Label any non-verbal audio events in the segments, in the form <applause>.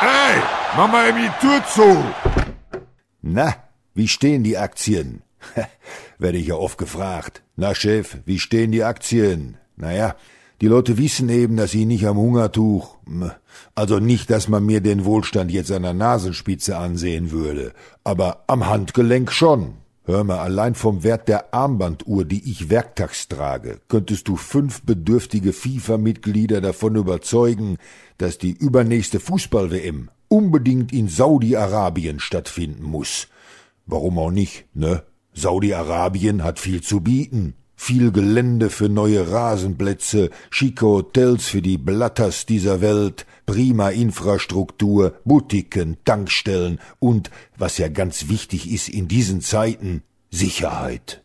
Hey, mach mal eben die Tür zu! Na, wie stehen die Aktien? <laughs> Werde ich ja oft gefragt. Na, Chef, wie stehen die Aktien? Naja, die Leute wissen eben, dass ich nicht am Hungertuch, also nicht, dass man mir den Wohlstand jetzt an der Nasenspitze ansehen würde, aber am Handgelenk schon. Hör mal, allein vom Wert der Armbanduhr, die ich werktags trage, könntest du fünf bedürftige FIFA-Mitglieder davon überzeugen, dass die übernächste Fußball-WM unbedingt in Saudi-Arabien stattfinden muss. Warum auch nicht, ne? Saudi-Arabien hat viel zu bieten viel Gelände für neue Rasenplätze, schicke Hotels für die Blatters dieser Welt, prima Infrastruktur, Boutiquen, Tankstellen und, was ja ganz wichtig ist in diesen Zeiten, Sicherheit.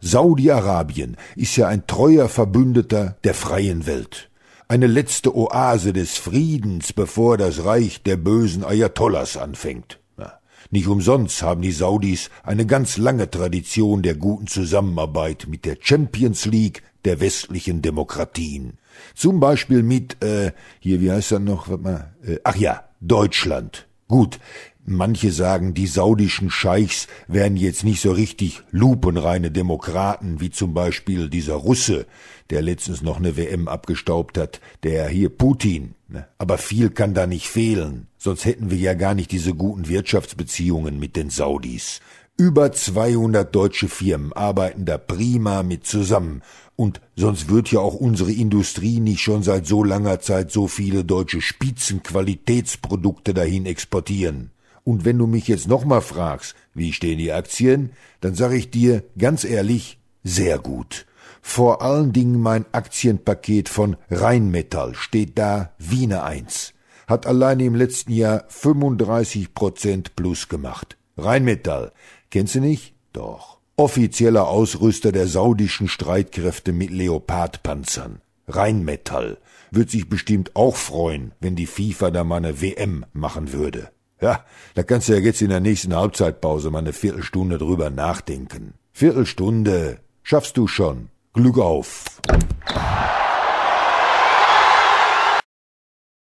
Saudi-Arabien ist ja ein treuer Verbündeter der freien Welt. Eine letzte Oase des Friedens, bevor das Reich der bösen Ayatollahs anfängt. Nicht umsonst haben die Saudis eine ganz lange Tradition der guten Zusammenarbeit mit der Champions League der westlichen Demokratien. Zum Beispiel mit, äh, hier, wie heißt er noch, warte mal, äh, ach ja, Deutschland. Gut, manche sagen, die saudischen Scheichs wären jetzt nicht so richtig lupenreine Demokraten, wie zum Beispiel dieser Russe, der letztens noch eine WM abgestaubt hat, der hier Putin. Ne? Aber viel kann da nicht fehlen. Sonst hätten wir ja gar nicht diese guten Wirtschaftsbeziehungen mit den Saudis. Über 200 deutsche Firmen arbeiten da prima mit zusammen. Und sonst wird ja auch unsere Industrie nicht schon seit so langer Zeit so viele deutsche Spitzenqualitätsprodukte dahin exportieren. Und wenn du mich jetzt nochmal fragst, wie stehen die Aktien, dann sag ich dir ganz ehrlich, sehr gut. Vor allen Dingen mein Aktienpaket von Rheinmetall steht da wie eine Eins hat allein im letzten Jahr 35 Prozent plus gemacht. Rheinmetall. Kennst du nicht? Doch. Offizieller Ausrüster der saudischen Streitkräfte mit Leopardpanzern. Rheinmetall. Wird sich bestimmt auch freuen, wenn die FIFA da mal eine WM machen würde. Ja, da kannst du ja jetzt in der nächsten Halbzeitpause mal eine Viertelstunde drüber nachdenken. Viertelstunde. Schaffst du schon. Glück auf.